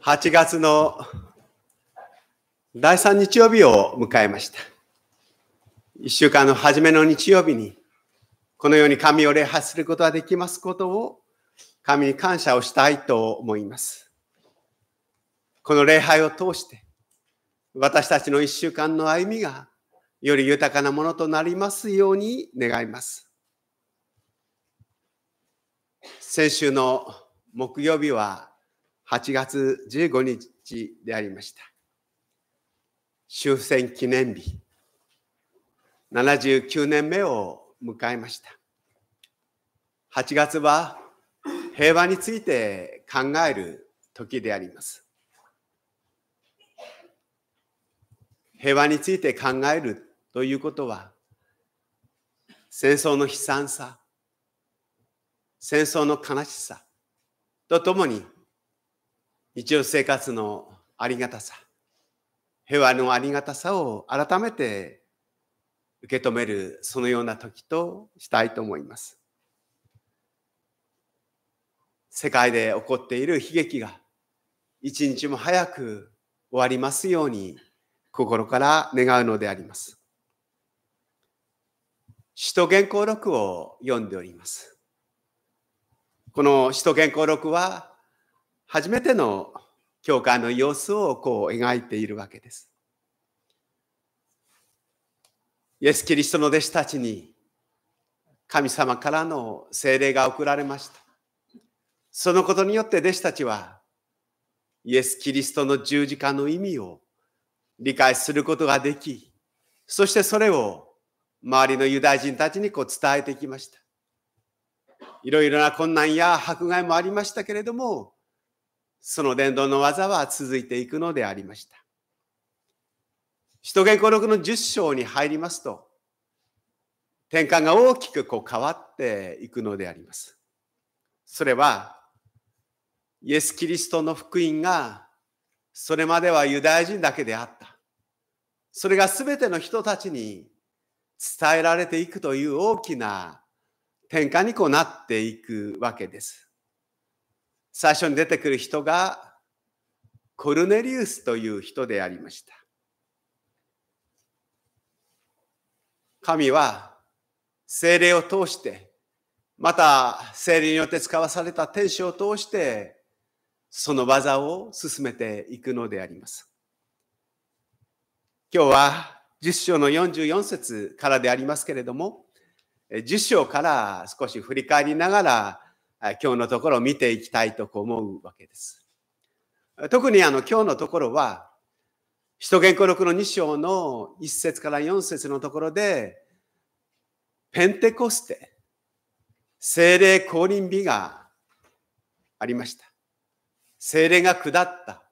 8月の第3日曜日を迎えました。1週間の初めの日曜日に、このように神を礼拝することができますことを、神に感謝をしたいと思います。この礼拝を通して、私たちの1週間の歩みが、より豊かなものとなりますように願います。先週の木曜日は8月15日でありました。終戦記念日。79年目を迎えました。8月は平和について考える時であります。平和について考えるということは、戦争の悲惨さ、戦争の悲しさとともに、日常生活のありがたさ、平和のありがたさを改めて受け止める、そのような時としたいと思います。世界で起こっている悲劇が一日も早く終わりますように心から願うのであります。使徒原稿録を読んでおります。この使徒原稿録は初めての教会の様子をこう描いているわけです。イエス・キリストの弟子たちに神様からの聖霊が送られました。そのことによって弟子たちはイエス・キリストの十字架の意味を理解することができ、そしてそれを周りのユダヤ人たちにこう伝えてきました。いろいろな困難や迫害もありましたけれども、その伝道の技は続いていくのでありました。使徒言行録の10章に入りますと、転換が大きくこう変わっていくのであります。それは、イエス・キリストの福音が、それまではユダヤ人だけであった。それが全ての人たちに伝えられていくという大きな転換にこうなっていくわけです。最初に出てくる人がコルネリウスという人でありました。神は精霊を通して、また精霊によって使わされた天使を通して、その技を進めていくのであります。今日は十章の44節からでありますけれども、十章から少し振り返りながら今日のところを見ていきたいと思うわけです。特にあの今日のところは、使徒言行録の2章の1節から4節のところで、ペンテコステ、精霊降臨日がありました。精霊が下った。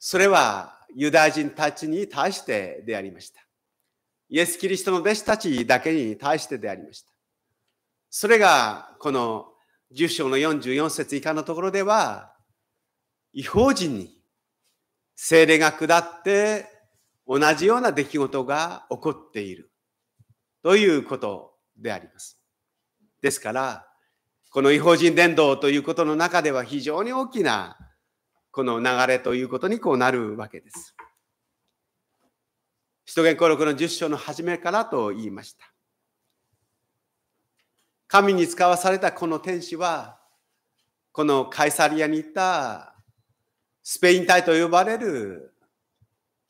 それはユダヤ人たちに対してでありました。イエス・キリストの弟子たちだけに対してでありました。それがこの10章の44節以下のところでは、違法人に精霊が下って同じような出来事が起こっているということであります。ですから、この違法人伝道ということの中では非常に大きなこの流れということにこうなるわけです。使徒言行録の10章の初めからと言いました。神に使わされたこの天使は、このカイサリアにいたスペイン隊と呼ばれる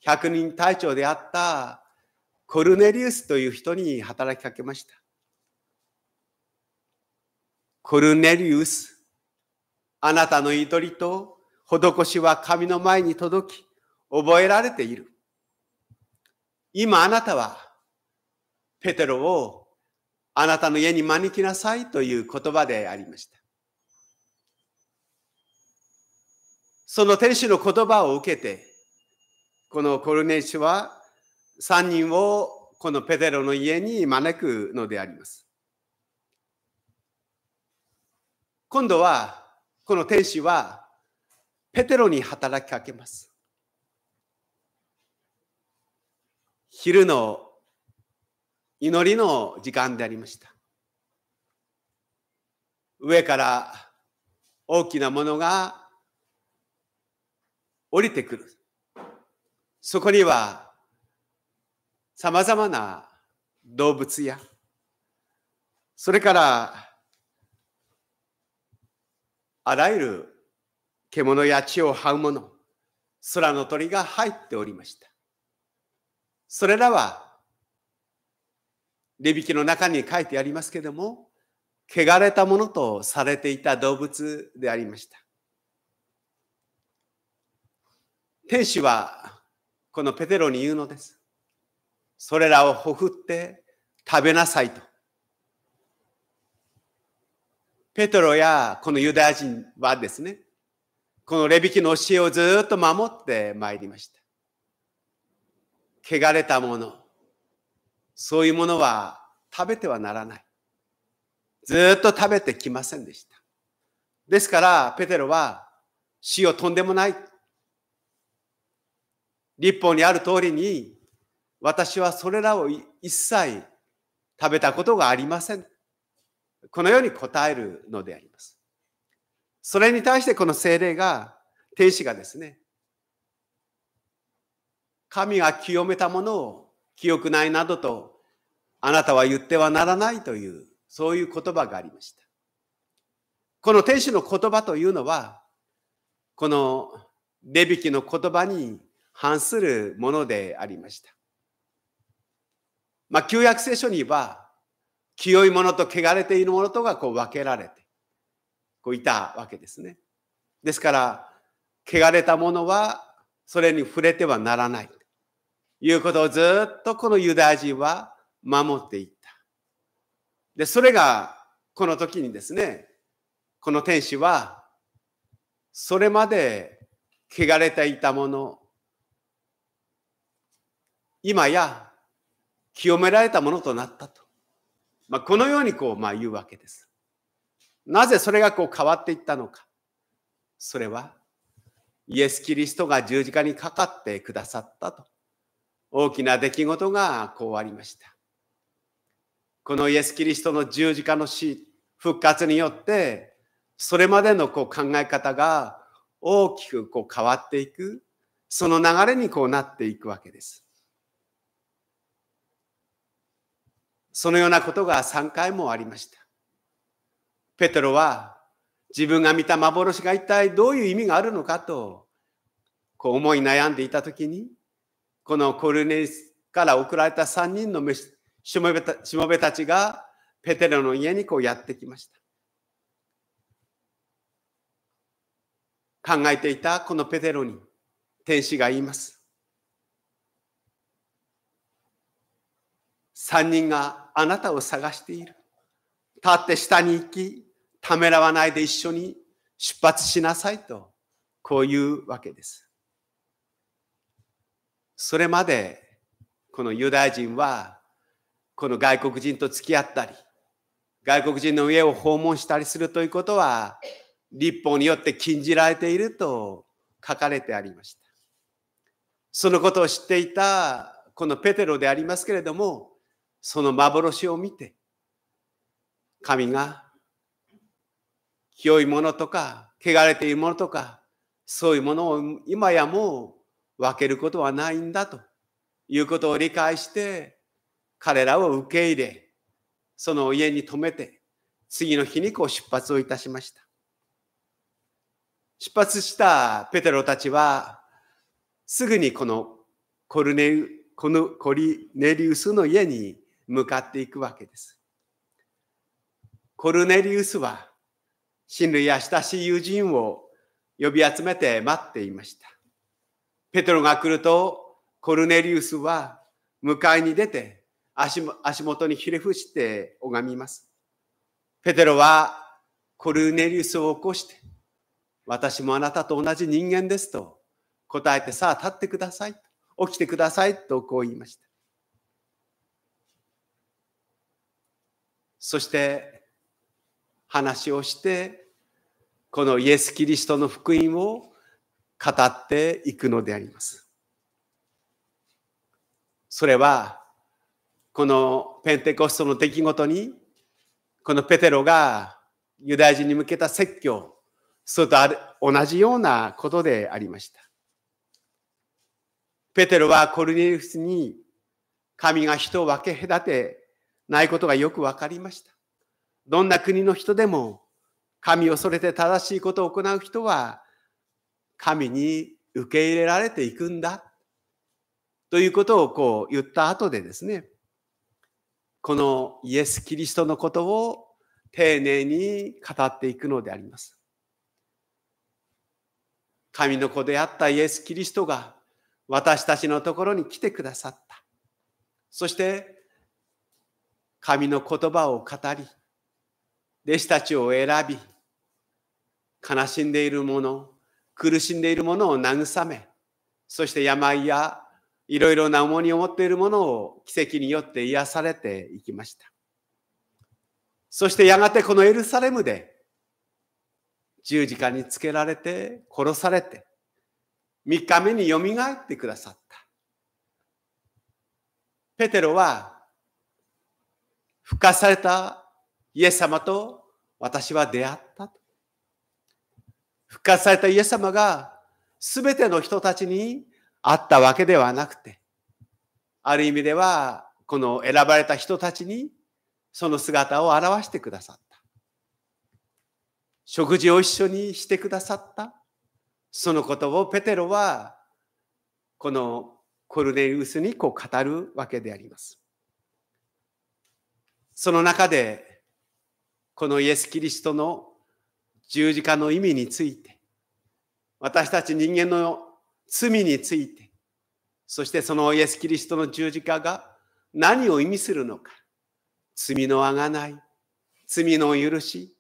100人隊長であったコルネリウスという人に働きかけました。コルネリウス、あなたの祈りと施しは神の前に届き、覚えられている。今あなたはペテロをあなたの家に招きなさいという言葉でありました。その天使の言葉を受けて、このコルネーシは3人をこのペテロの家に招くのであります。今度は、この天使はペテロに働きかけます。昼の祈りの時間でありました。上から大きなものが降りてくる。そこにはさまざまな動物やそれからあらゆる獣や地を這うもの空の鳥が入っておりました。それらはレビキの中に書いてありますけども、汚れたものとされていた動物でありました。天使はこのペテロに言うのです。それらをほふって食べなさいと。ペテロやこのユダヤ人はですね、このレビキの教えをずっと守ってまいりました。汚れたもの、そういうものは食べてはならない。ずっと食べてきませんでした。ですから、ペテロは死をとんでもない。立法にある通りに、私はそれらを一切食べたことがありません。このように答えるのであります。それに対してこの精霊が、天使がですね、神が清めたものを清くないなどと、あなたは言ってはならないという、そういう言葉がありました。この天使の言葉というのは、このレビキの言葉に反するものでありました。まあ、旧約聖書には、清いものと汚れているものとがこう分けられて、こういたわけですね。ですから、汚れたものはそれに触れてはならない。いうことをずっとこのユダヤ人は守っていった。で、それがこの時にですね、この天使は、それまで汚れていたもの、今や清められたものとなったと。まあ、このようにこう、まあ、言うわけです。なぜそれがこう変わっていったのか。それは、イエス・キリストが十字架にかかってくださったと大きな出来事がこうありました。このイエス・キリストの十字架の死、復活によって、それまでのこう考え方が大きくこう変わっていく、その流れにこうなっていくわけです。そのようなことが3回もありました。ペテロは自分が見た幻が一体どういう意味があるのかとこう思い悩んでいた時にこのコルネスから送られた3人のしもべたしもべたちがペテロの家にこうやってきました。考えていたこのペテロに天使が言います。三人があなたを探している。立って下に行き、ためらわないで一緒に出発しなさいと、こういうわけです。それまでこのユダヤ人はこの外国人と付き合ったり外国人の家を訪問したりするということは立法によって禁じられていると書かれてありましたそのことを知っていたこのペテロでありますけれどもその幻を見て神が清いものとか汚れているものとかそういうものを今やもう分けることはないんだということを理解して彼らを受け入れその家に泊めて次の日にこう出発をいたしました出発したペテロたちはすぐにこのコルネこのコリネリウスの家に向かっていくわけです。コルネリウスは親類や親しい友人を呼び集めて待っていました。ペテロが来ると、コルネリウスは迎えに出て足足元にひれ伏して拝みます。ペテロはコルネリウスを起こして、私もあなたと同じ人間ですと答えて、さあ立ってください。起きてくださいとこう言いました。そして話をして、このイエス・キリストの福音を語っていくのであります。それは、このペンテコストの出来事に、このペテロがユダヤ人に向けた説教、それと同じようなことでありました。ペテロはコルネリウスに神が人を分け隔てないことがよくわかりました。どんな国の人でも神を恐れて正しいことを行う人は神に受け入れられていくんだということをこう言った後でですねこのイエス・キリストのことを丁寧に語っていくのであります。神の子であったイエス・キリストが私たちのところに来てくださった。そして神の言葉を語り、弟子たちを選び、悲しんでいる者、苦しんでいるものを慰め、そして病やいろいろな重荷を持っているものを奇跡によって癒されていきました。そしてやがてこのエルサレムで十字架につけられて殺されて3日目によみがえってくださった。ペテロは復活されたイエス様と私は出会ったと。復活されたイエス様が全ての人たちに会ったわけではなくて、ある意味では、この選ばれた人たちにその姿を表してくださった。食事を一緒にしてくださった。そのことをペテロは、このコルネリウスにこう語るわけであります。その中で、このイエス・キリストの十字架の意味について、私たち人間の罪について、そしてそのイエス・キリストの十字架が何を意味するのか。罪のあがない、罪の許し、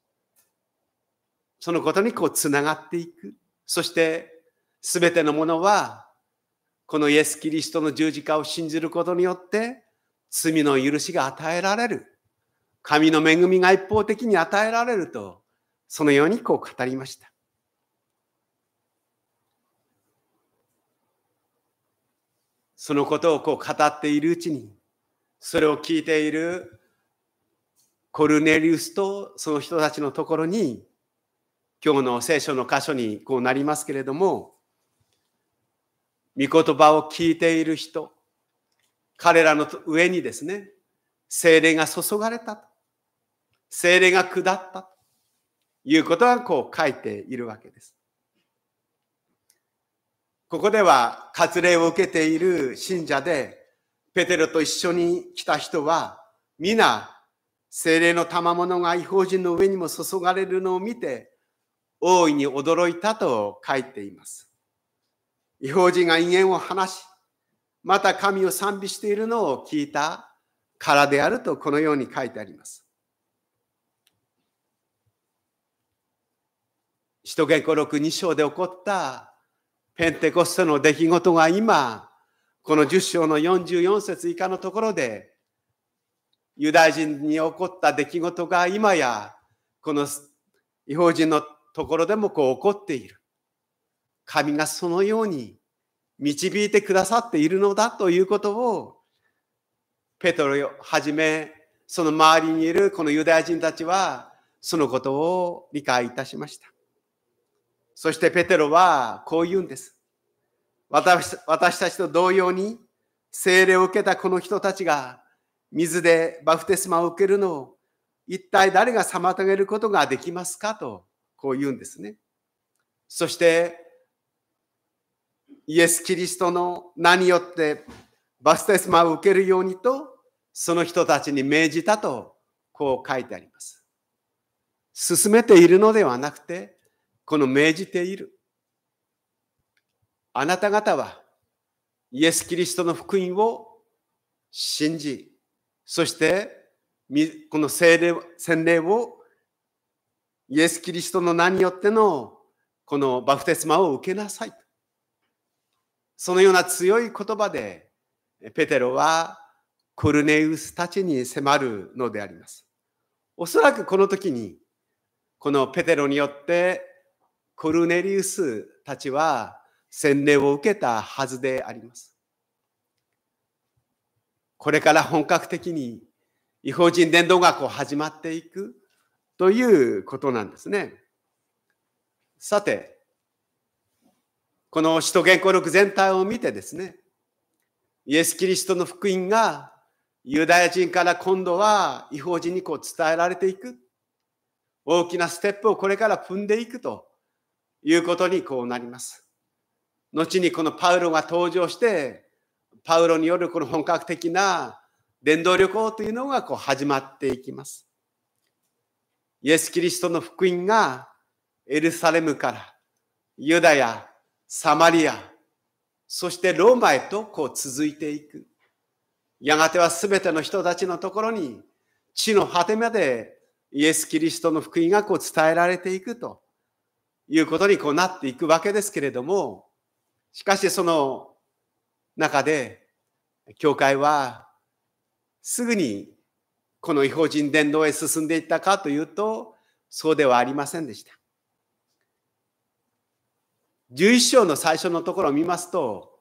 そのことにこうつながっていく。そしてすべてのものは、このイエス・キリストの十字架を信じることによって、罪の許しが与えられる。神の恵みが一方的に与えられるとそのようにこう語りました。そのことをこう語っているうちに、それを聞いているコルネリウスとその人たちのところに、今日の聖書の箇所にこうなりますけれども、御言葉を聞いている人、彼らの上にですね、精霊が注がれた。精霊が下った。いうことがこう書いているわけです。ここでは割礼を受けている信者で、ペテロと一緒に来た人は、皆、精霊の賜物が違法人の上にも注がれるのを見て、大いに驚いたと書いています。違法人が威厳を話し、また神を賛美しているのを聞いたからであるとこのように書いてあります。使徒言行録2章で起こったペンテコステの出来事が今、この10章の44節以下のところで、ユダヤ人に起こった出来事が今や、この違法人のところでもこう起こっている。神がそのように導いてくださっているのだということを、ペトロをはじめ、その周りにいるこのユダヤ人たちは、そのことを理解いたしました。そしてペテロはこう言うんです。私私たちと同様に精霊を受けたこの人たちが水でバフテスマを受けるのを一体誰が妨げることができますかとこう言うんですね。そしてイエス・キリストの名によってバフテスマを受けるようにとその人たちに命じたとこう書いてあります。進めているのではなくてこの命じている。あなた方はイエス・キリストの福音を信じ、そしてこの聖霊洗礼をイエス・キリストの名によってのこのバプテスマを受けなさい。そのような強い言葉でペテロはコルネウスたちに迫るのであります。おそらくこの時にこのペテロによってコルネリウスたちは洗礼を受けたはずであります。これから本格的に違法人伝道学を始まっていくということなんですね。さて、この使徒原稿録全体を見てですね、イエス・キリストの福音がユダヤ人から今度は違法人にこう伝えられていく。大きなステップをこれから踏んでいくということにこうなります。後にこのパウロが登場して、パウロによるこの本格的な伝道旅行というのがこう始まっていきます。イエス・キリストの福音がエルサレムからユダヤ、サマリア、そしてローマへとこう続いていく。やがては全ての人たちのところに地の果てまでイエス・キリストの福音がこう伝えられていくということにこうなっていくわけですけれども、しかしその中で、教会はすぐにこの違法人伝道へ進んでいったかというと、そうではありませんでした。11章の最初のところを見ますと、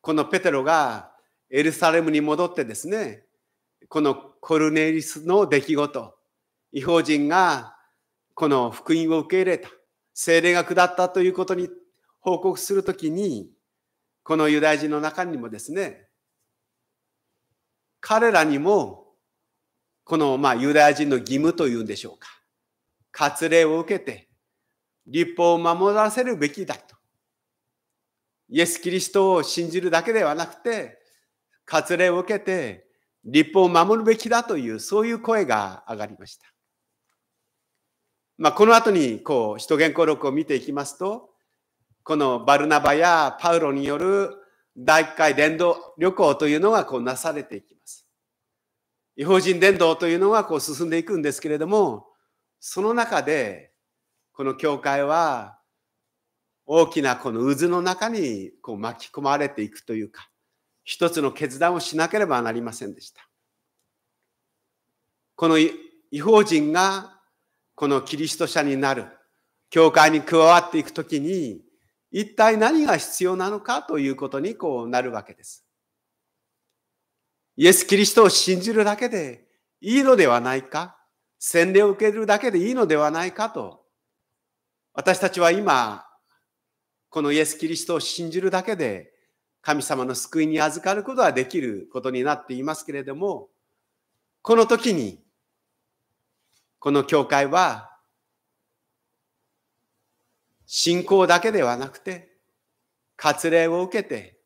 このペテロがエルサレムに戻ってですね、このコルネリスの出来事、違法人がこの福音を受け入れた。精霊が下ったということに報告するときに、このユダヤ人の中にもですね、彼らにも、このまあユダヤ人の義務というんでしょうか。割礼を受けて、立法を守らせるべきだと。イエス・キリストを信じるだけではなくて、割礼を受けて、立法を守るべきだという、そういう声が上がりました。まあ、この後にこう使徒言行録を見ていきますとこのバルナバやパウロによる第一回伝道旅行というのがこうなされていきます。違法人伝道というのはこう進んでいくんですけれどもその中でこの教会は大きなこの渦の中にこう巻き込まれていくというか一つの決断をしなければなりませんでした。この違法人がこのキリスト者になる、教会に加わっていくときに、一体何が必要なのかということにこうなるわけです。イエス・キリストを信じるだけでいいのではないか、洗礼を受けるだけでいいのではないかと、私たちは今、このイエス・キリストを信じるだけで、神様の救いに預かることはできることになっていますけれども、この時にこの教会は信仰だけではなくて、割礼を受けて、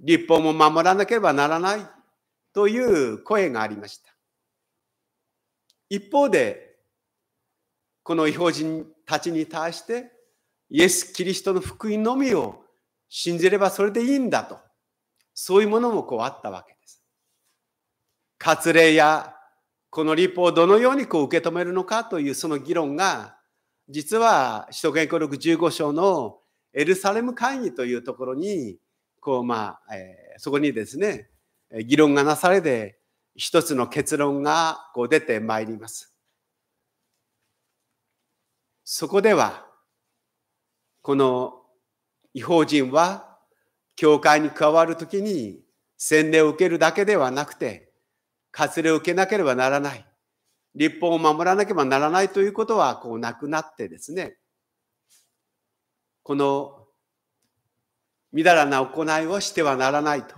立法も守らなければならないという声がありました。一方で、この違法人たちに対して、イエス・キリストの福音のみを信じればそれでいいんだと、そういうものもこうあったわけです。割礼やこの立法をどのようにこう受け止めるのかというその議論が実は首都圏法録15章のエルサレム会議というところにこうまあ、えそこにですね議論がなされて一つの結論がこう出てまいります。そこではこの違法人は教会に加わるときに洗礼を受けるだけではなくて活令を受けなければならない。立法を守らなければならないということは、こうなくなってですね、この、みだらな行いをしてはならないと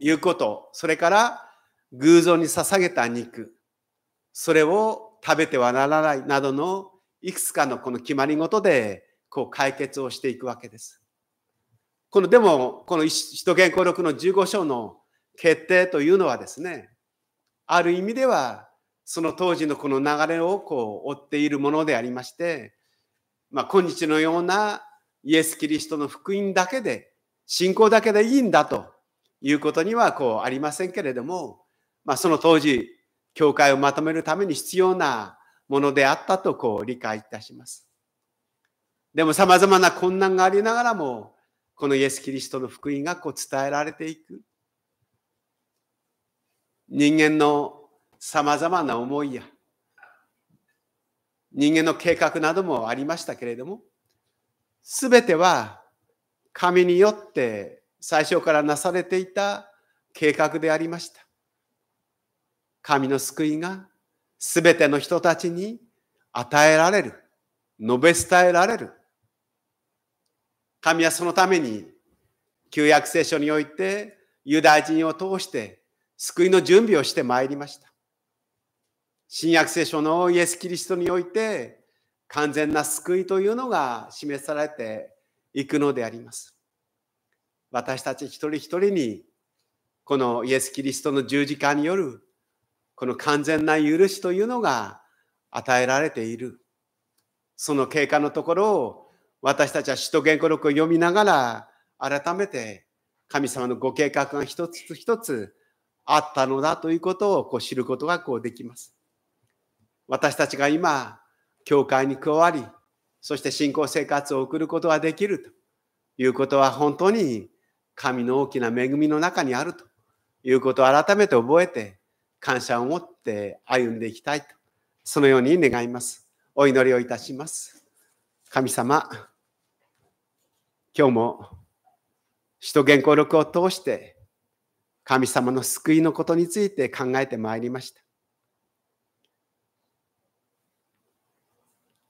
いうこと、それから、偶像に捧げた肉、それを食べてはならないなどのいくつかのこの決まりごとでこう解決をしていくわけです。このでもこの首都言行録の15章の決定というのはですねある意味ではその当時のこの流れをこう追っているものでありまして、まあ、今日のようなイエス・キリストの福音だけで信仰だけでいいんだということにはこうありませんけれども、まあ、その当時教会をまとめるために必要なものであったとこう理解いたします。でも様々な困難がありながらも、このイエス・キリストの福音がこう伝えられていく。人間のさまざまな思いや人間の計画などもありましたけれども全ては神によって最初からなされていた計画でありました。神の救いが全ての人たちに与えられる、述べ伝えられる。神はそのために旧約聖書においてユダヤ人を通して救いの準備をしてまいりました。新約聖書のイエス・キリストにおいて完全な救いというのが示されていくのであります。私たち一人一人にこのイエス・キリストの十字架によるこの完全な許しというのが与えられている。その経過のところを私たちは使徒言語録を読みながら改めて神様のご計画が一つ一つあったのだということをこう知ることがこうできます。私たちが今、教会に加わり、そして信仰生活を送ることができるということは本当に神の大きな恵みの中にあるということを改めて覚えて感謝を持って歩んでいきたいと、そのように願います。お祈りをいたします。神様、今日も首都原稿録を通して神様の救いのことについて考えてまいりました。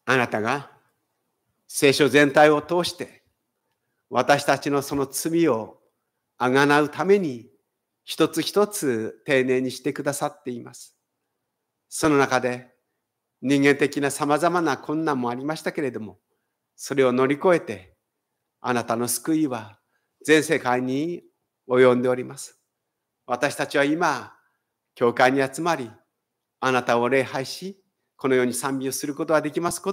あなたが聖書全体を通して私たちのその罪をあがなうために一つ一つ丁寧にしてくださっています。その中で人間的な様々な困難もありましたけれどもそれを乗り越えてあなたの救いは全世界に及んでおります。私たちは今、教会に集まり、あなたを礼拝し、このように賛美をすることができますこと